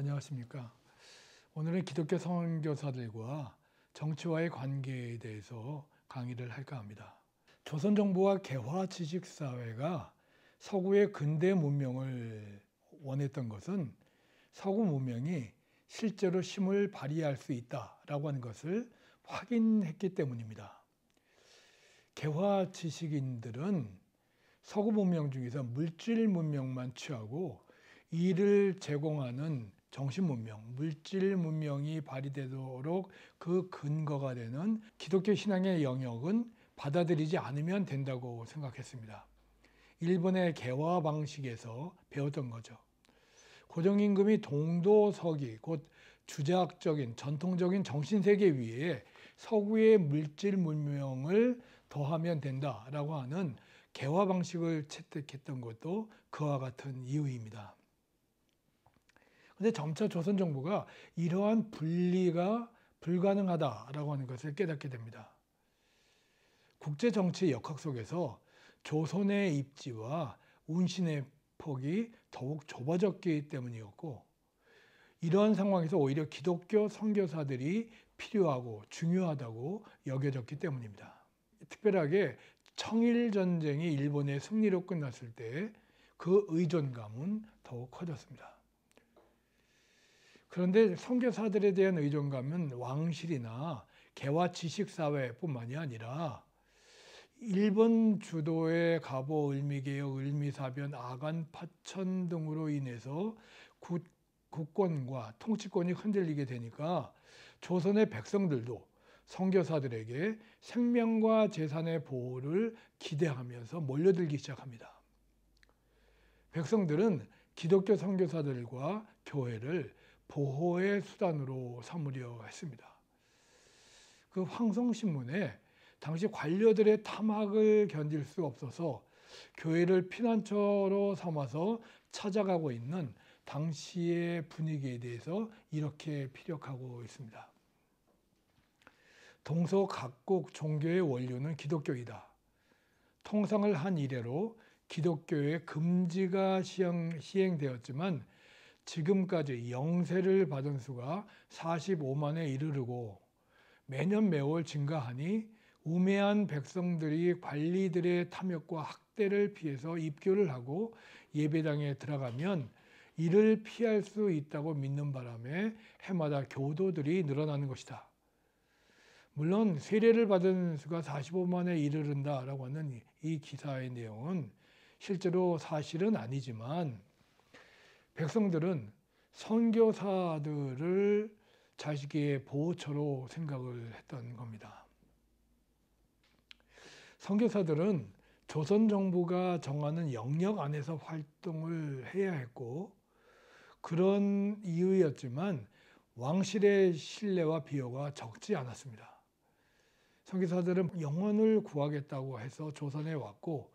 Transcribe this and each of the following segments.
안녕하십니까. 오늘은 기독교 성교사들과 정치와의 관계에 대해서 강의를 할까 합니다. 조선 정부와 개화 지식 사회가 서구의 근대 문명을 원했던 것은 서구 문명이 실제로 힘을 발휘할 수 있다라고 하는 것을 확인했기 때문입니다. 개화 지식인들은 서구 문명 중에서 물질 문명만 취하고 이를 제공하는 정신 문명, 물질 문명이 발휘되도록 그 근거가 되는 기독교 신앙의 영역은 받아들이지 않으면 된다고 생각했습니다. 일본의 개화 방식에서 배웠던 거죠. 고정임금이 동도서기, 곧주제적인 전통적인 정신세계 위에 서구의 물질 문명을 더하면 된다라고 하는 개화 방식을 채택했던 것도 그와 같은 이유입니다. 근데 점차 조선 정부가 이러한 분리가 불가능하다라고 하는 것을 깨닫게 됩니다. 국제 정치의 역학 속에서 조선의 입지와 운신의 폭이 더욱 좁아졌기 때문이었고 이러한 상황에서 오히려 기독교 선교사들이 필요하고 중요하다고 여겨졌기 때문입니다. 특별하게 청일 전쟁이 일본의 승리로 끝났을 때 그 의존감은 더욱 커졌습니다. 그런데 선교사들에 대한 의존감은 왕실이나 개화 지식사회뿐만이 아니라 일본 주도의 갑오 을미개혁, 을미사변, 아간 파천 등으로 인해서 국, 권과 통치권이 흔들리게 되니까 조선의 백성들도 선교사들에게 생명과 재산의 보호를 기대하면서 몰려들기 시작합니다. 백성들은 기독교 선교사들과 교회를 보호의 수단으로 삼으려 했습니다. 그 황성신문에 당시 관료들의 탐악을 견딜 수 없어서 교회를 피난처로 삼아서 찾아가고 있는 당시의 분위기에 대해서 이렇게 피력하고 있습니다. 동서 각국 종교의 원류는 기독교이다. 통상을 한 이래로 기독교의 금지가 시행, 되었지만 지금까지 영세를 받은 수가 45만에 이르르고 매년 매월 증가하니 우매한 백성들이 관리들의 탐욕과 학대를 피해서 입교를 하고 예배당에 들어가면 이를 피할 수 있다고 믿는 바람에 해마다 교도들이 늘어나는 것이다. 물론 세례를 받은 수가 45만에 이르른다라고 하는 이 기사의 내용은 실제로 사실은 아니지만 백성들은 선교사들을 자식의 보호처로 생각을 했던 겁니다. 선교사들은 조선 정부가 정하는 영역 안에서 활동을 해야 했고 그런 이유였지만 왕실의 신뢰와 비호가 적지 않았습니다. 선교사들은 영혼을 구하겠다고 해서 조선에 왔고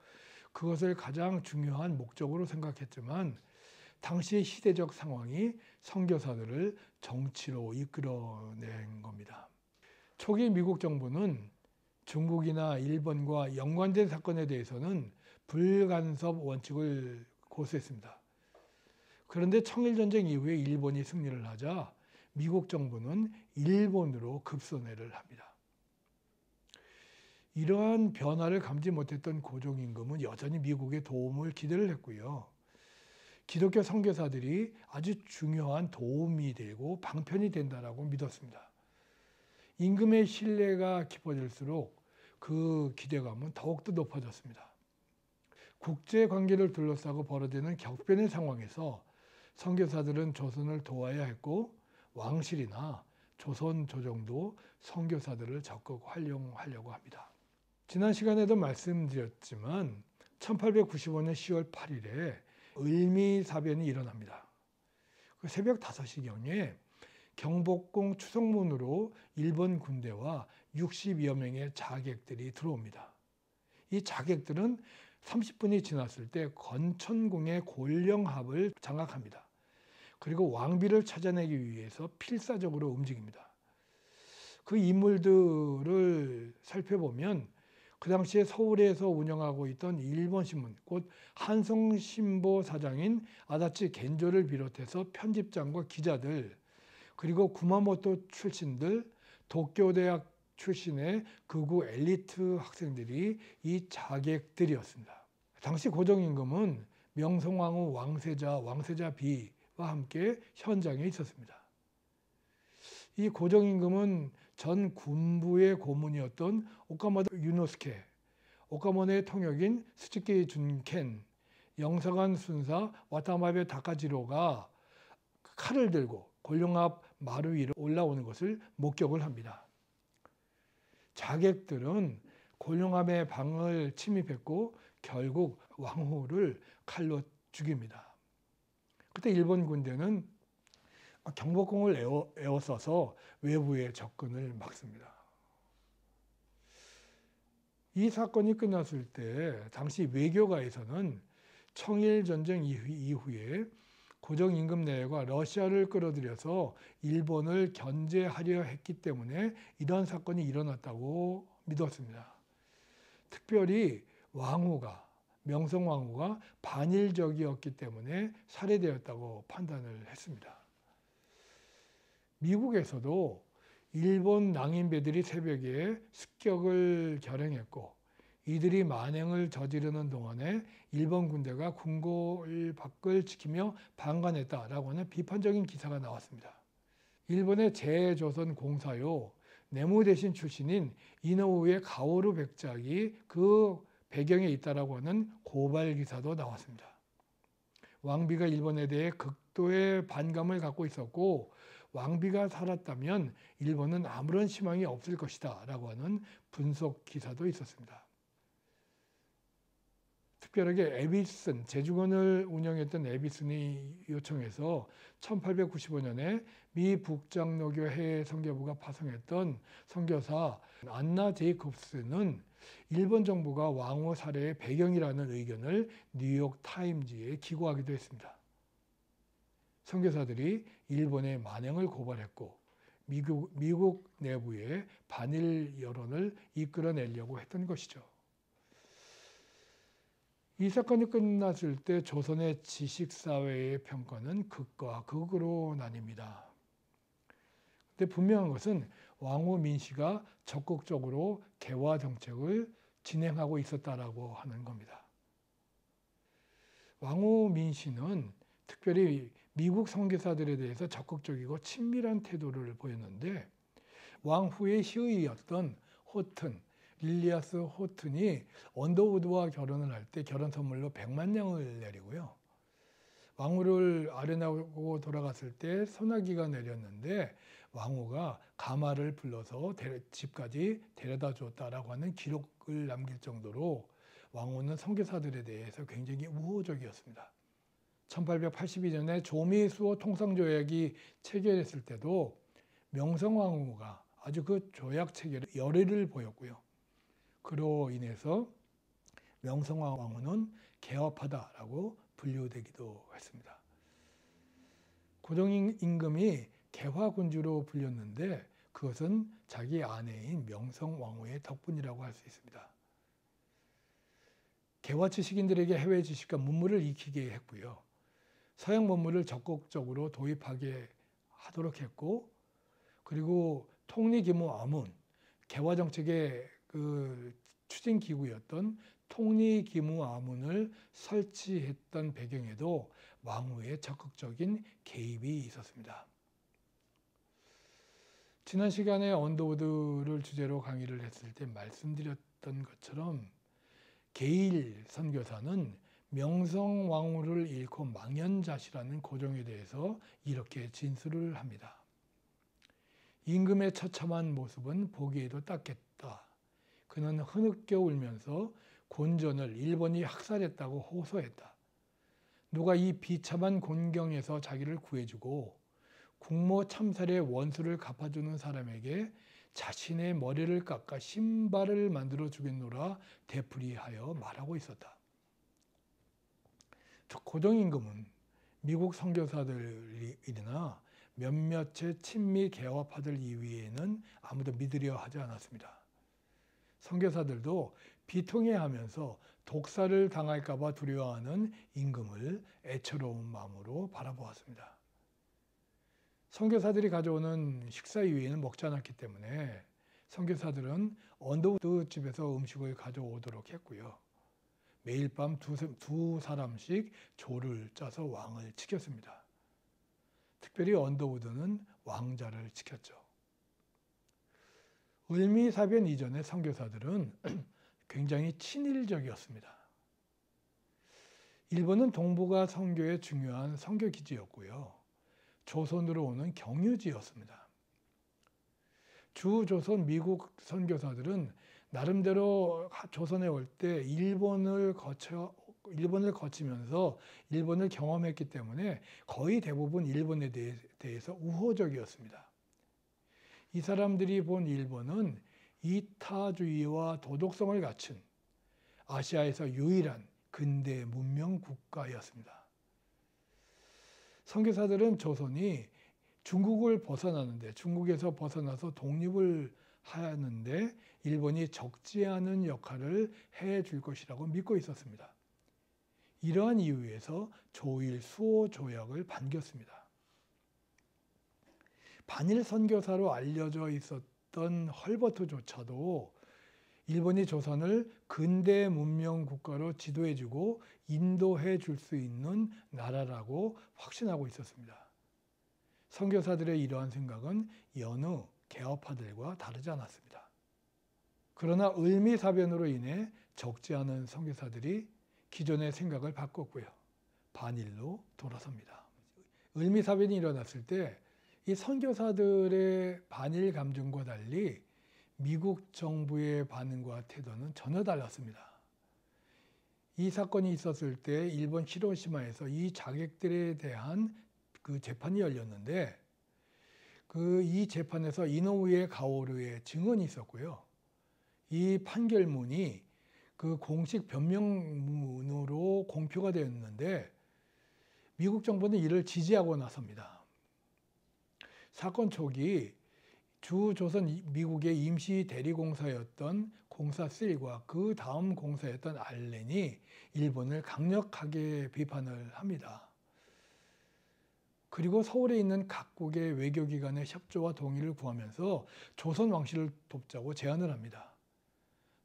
그것을 가장 중요한 목적으로 생각했지만 당시의 시대적 상황이 선교사들을 정치로 이끌어낸 겁니다. 초기 미국 정부는 중국이나 일본과 연관된 사건에 대해서는 불간섭 원칙을 고수했습니다. 그런데 청일전쟁 이후에 일본이 승리를 하자 미국 정부는 일본으로 급선회를 합니다. 이러한 변화를 감지 못했던 고종임금은 여전히 미국의 도움을 기대를 했고요. 기독교 선교사들이 아주 중요한 도움이 되고 방편이 된다라고 믿었습니다. 임금의 신뢰가 깊어질수록 그 기대감은 더욱더 높아졌습니다. 국제 관계를 둘러싸고 벌어지는 격변의 상황에서 선교사들은 조선을 도와야 했고 왕실이나 조선 조정도 선교사들을 적극 활용하려고 합니다. 지난 시간에도 말씀드렸지만 1895년 10월 8일에 을미사변이 일어납니다. 그 새벽 5시경에 경복궁 추석문으로 일본 군대와 60여 명의 자객들이 들어옵니다. 이 자객들은 30분이 지났을 때 건천궁의 골령합을 장악합니다. 그리고 왕비를 찾아내기 위해서 필사적으로 움직입니다. 그 인물들을 살펴보면 그 당시에 서울에서 운영하고 있던 일본 신문, 곧 한성신보 사장인 아다치 겐조를 비롯해서 편집장과 기자들, 그리고 구마모토 출신들, 도쿄대학 출신의 극우 엘리트 학생들이 이 자객들이었습니다. 당시 고정임금은 명성왕후 왕세자, 왕세자 비와 함께 현장에 있었습니다. 이 고정임금은 전 군부의 고문이었던 오카마다 유노스케, 오카모네의 통역인 스즈키 준켄, 영사관 순사 와타마베 다카지로가 칼을 들고 골룡 앞 마루 위로 올라오는 것을 목격을 합니다. 자객들은 골룡암의 방을 침입했고 결국 왕후를 칼로 죽입니다. 그때 일본 군대는 아, 경복궁을 에워, 에워싸서 외부의 접근을 막습니다. 이 사건이 끝났을 때 당시 외교가에서는 청일전쟁 이후에 고정임금 내외가 러시아를 끌어들여서 일본을 견제하려 했기 때문에 이런 사건이 일어났다고 믿었습니다. 특별히 왕후가 명성왕후가 반일적이었기 때문에 살해되었다고 판단을 했습니다. 미국에서도 일본 낭인배들이 새벽에 습격을 결행했고 이들이 만행을 저지르는 동안에 일본 군대가 궁궐 밖을 지키며 방관했다라고 하는 비판적인 기사가 나왔습니다. 일본의 재조선공사요 내무대신 출신인 이노우의 가오루 백작이 그 배경에 있다라고 하는 고발 기사도 나왔습니다. 왕비가 일본에 대해 극도의 반감을 갖고 있었고 왕비가 살았다면 일본은 아무런 희망이 없을 것이다 라고 하는 분석 기사도 있었습니다. 특별하게 에비슨, 제주건을 운영했던 에비슨이 요청해서 1895년에 미 북장로교 해외 교부가 파송했던 선교사 안나 제이콥스는 일본 정부가 왕호 살해의 배경이라는 의견을 뉴욕 타임즈에 기고하기도 했습니다. 선교사들이 일본의 만행을 고발했고 미국, 미국 내부의 반일 여론을 이끌어내려고 했던 것이죠. 이 사건이 끝났을 때 조선의 지식사회의 평가는 극과 극으로 나뉩니다. 근데 분명한 것은 왕후민 씨가 적극적으로 개화 정책을 진행하고 있었다라고 하는 겁니다. 왕후민 씨는 특별히 미국 선교사들에 대해서 적극적이고 친밀한 태도를 보였는데 왕후의 시의였던 호튼, 릴리아스 호튼이 언더우드와 결혼을 할 때 결혼 선물로 100만 양을 내리고요. 왕후를 아련하고 돌아갔을 때 소나기가 내렸는데 왕후가 가마를 불러서 집까지 데려다 줬다라고 하는 기록을 남길 정도로 왕후는 선교사들에 대해서 굉장히 우호적이었습니다. 1882년에 조미수호 통상조약이 체결했을 때도 명성황후가 아주 그 조약 체결에 열의를 보였고요. 그로 인해서 명성황후는 개업하다라고 분류되기도 했습니다. 고종임금이 개화군주로 불렸는데 그것은 자기 아내인 명성왕후의 덕분이라고 할 수 있습니다. 개화지 식인들에게 해외 지식과 문물을 익히게 했고요. 서양 문물을 적극적으로 도입하게 하도록 했고 그리고 통리기무 아문 개화 정책의 그 추진 기구였던 통리기무 아문을 설치했던 배경에도 왕후의 적극적인 개입이 있었습니다. 지난 시간에 언더우드를 주제로 강의를 했을 때 말씀드렸던 것처럼 게일 선교사는 명성왕후를 잃고 망연자실하는 고종에 대해서 이렇게 진술을 합니다. 임금의 처참한 모습은 보기에도 닦겠다. 그는 흐느껴 울면서 곤전을 일본이 학살했다고 호소했다. 누가 이 비참한 곤경에서 자기를 구해주고 국모 참살의 원수를 갚아주는 사람에게 자신의 머리를 깎아 신발을 만들어 주겠노라 되풀이하여 말하고 있었다. 고정임금은 미국 선교사들이나 몇몇의 친미 개화파들 이외에는 아무도 믿으려 하지 않았습니다. 선교사들도 비통해하면서 독사를 당할까 봐 두려워하는 임금을 애처로운 마음으로 바라보았습니다. 선교사들이 가져오는 식사 이외에는 먹지 않았기 때문에 선교사들은 언더우드 집에서 음식을 가져오도록 했고요. 매일 밤 두 사람씩 조를 짜서 왕을 지켰습니다. 특별히 언더우드는 왕자를 지켰죠. 을미사변 이전의 선교사들은 굉장히 친일적이었습니다. 일본은 동북아 선교의 중요한 선교 기지였고요. 조선으로 오는 경유지였습니다. 주 조선 미국 선교사들은 나름대로 조선에 올 때 일본을 거쳐 일본을 거치면서 일본을 경험했기 때문에 거의 대부분 일본에 대해서 우호적이었습니다. 이 사람들이 본 일본은 이타주의와 도덕성을 갖춘 아시아에서 유일한 근대 문명 국가였습니다. 선교사들은 조선이 중국을 벗어나는데 중국에서 벗어나서 독립을 하는데 였 일본이 적지 않은 역할을 해줄 것이라고 믿고 있었습니다. 이러한 이유에서 조일 수호 조약을 반겼습니다. 반일 선교사로 알려져 있었던 헐버트조차도 일본이 조선을 근대 문명 국가로 지도해주고 인도해 줄 수 있는 나라라고 확신하고 있었습니다. 선교사들의 이러한 생각은 연우 개화파들과 다르지 않았습니다. 그러나 을미사변으로 인해 적지 않은 선교사들이 기존의 생각을 바꿨고요. 반일로 돌아섭니다. 을미사변이 일어났을 때 이 선교사들의 반일 감정과 달리 미국 정부의 반응과 태도는 전혀 달랐습니다. 이 사건이 있었을 때 일본 히로시마에서 이 자객들에 대한 그 재판이 열렸는데 그이 재판에서 이노우의 가오르의 증언이 있었고요. 이 판결문이 그 공식 변명문으로 공표가 되었는데 미국 정부는 이를 지지하고 나섭니다. 사건 초기 주 조선 미국의 임시 대리공사였던 공사 3과 그 다음 공사였던 알렌이 일본을 강력하게 비판을 합니다. 그리고 서울에 있는 각국의 외교기관의 협조와 동의를 구하면서 조선 왕실을 돕자고 제안을 합니다.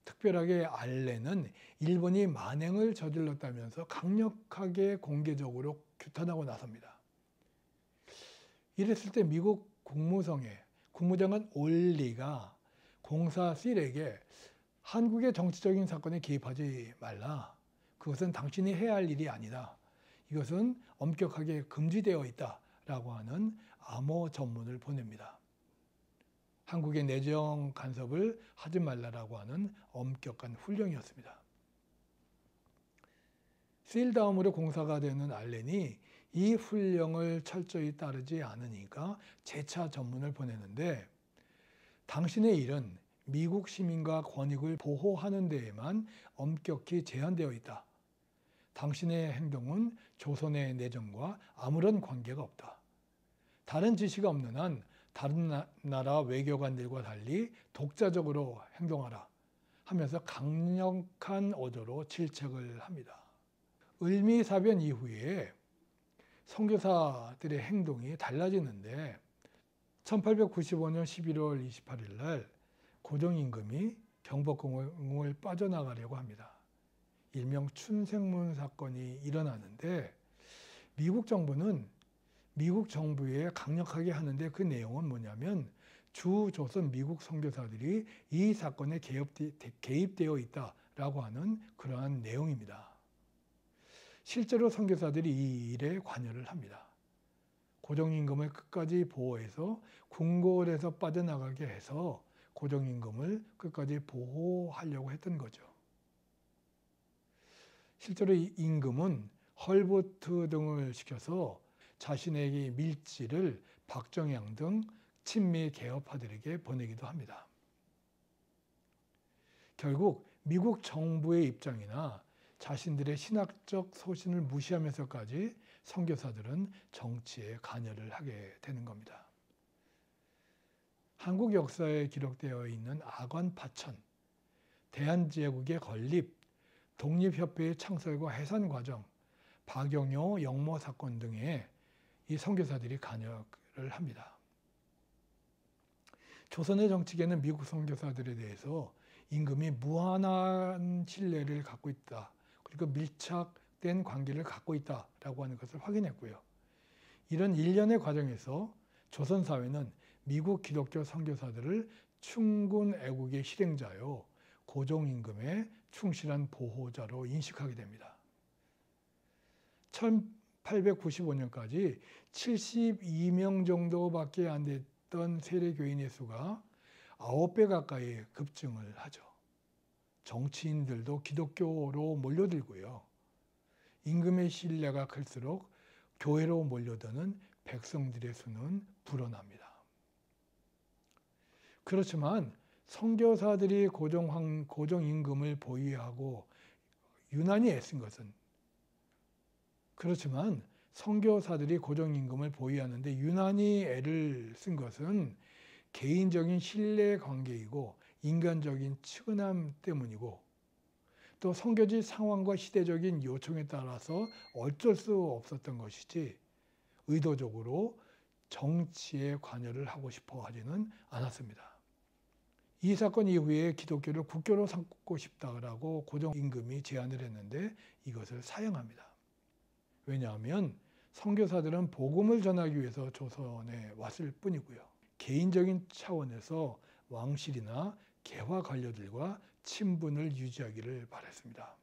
특별하게 알레는 일본이 만행을 저질렀다면서 강력하게 공개적으로 규탄하고 나섭니다. 이랬을 때 미국 국무성에 국무장관 올리가 공사 씰에게 한국의 정치적인 사건에 개입하지 말라. 그것은 당신이 해야 할 일이 아니다. 이것은 엄격하게 금지되어 있다. 라고 하는 암호 전문을 보냅니다. 한국의 내정 간섭을 하지 말라라고 하는 엄격한 훈령이었습니다. 쓰일 다음으로 공사가 되는 알렌이 이 훈령을 철저히 따르지 않으니까 재차 전문을 보내는데 당신의 일은 미국 시민과 권익을 보호하는 데에만 엄격히 제한되어 있다. 당신의 행동은 조선의 내정과 아무런 관계가 없다. 다른 지시가 없는 한 다른 나라 외교관들과 달리 독자적으로 행동하라 하면서 강력한 어조로 질책을 합니다. 을미사변 이후에 선교사들의 행동이 달라지는데 1895년 11월 28일 날 고종임금이 경복궁을 빠져나가려고 합니다. 일명 춘생문 사건이 일어나는데 미국 정부는 미국 정부에 강력하게 하는데 그 내용은 뭐냐면 주 조선 미국 선교사들이 이 사건에 개입되, 어 있다라고 하는 그러한 내용입니다. 실제로 선교사들이 이 일에 관여를 합니다. 고정임금을 끝까지 보호해서 궁궐에서 빠져나가게 해서 고정임금을 끝까지 보호하려고 했던 거죠. 실제로 임금은 헐보트 등을 시켜서 자신의 에 밀지를 박정양 등 친미 개업파들에게 보내기도 합니다. 결국 미국 정부의 입장이나 자신들의 신학적 소신을 무시하면서까지 선교사들은 정치에 관여를 하게 되는 겁니다. 한국 역사에 기록되어 있는 악관파천, 대한제국의 건립, 독립협회의 창설과 해산 과정, 박영호 영모 사건 등의 이 선교사들이 간여를 합니다. 조선의 정치계는 미국 선교사들에 대해서 임금이 무한한 신뢰를 갖고 있다. 그리고 밀착된 관계를 갖고 있다라고 하는 것을 확인했고요. 이런 일련의 과정에서 조선 사회는 미국 기독교 선교사들을 충군 애국의 실행자요 고종 임금의 충실한 보호자로 인식하게 됩니다. 895년까지 72명 정도밖에 안 됐던 세례 교인의 수가 9배 가까이 급증을 하죠. 정치인들도 기독교로 몰려들고요. 임금의 신뢰가 클수록 교회로 몰려드는 백성들의 수는 불어납니다. 그렇지만 선교사들이 고정, 고정 임금을 보유하고 유난히 애쓴 것은 그렇지만 선교사들이 고정임금을 보유하는데 유난히 애를 쓴 것은 개인적인 신뢰 관계이고 인간적인 측은함 때문이고 또 선교지 상황과 시대적인 요청에 따라서 어쩔 수 없었던 것이지 의도적으로 정치에 관여를 하고 싶어 하지는 않았습니다. 이 사건 이후에 기독교를 국교로 삼고 싶다고 고정임금이 제안을 했는데 이것을 사용합니다. 왜냐하면 선교사들은 복음을 전하기 위해서 조선에 왔을 뿐이고요. 개인적인 차원에서 왕실이나 개화 관료들과 친분을 유지하기를 바랬습니다.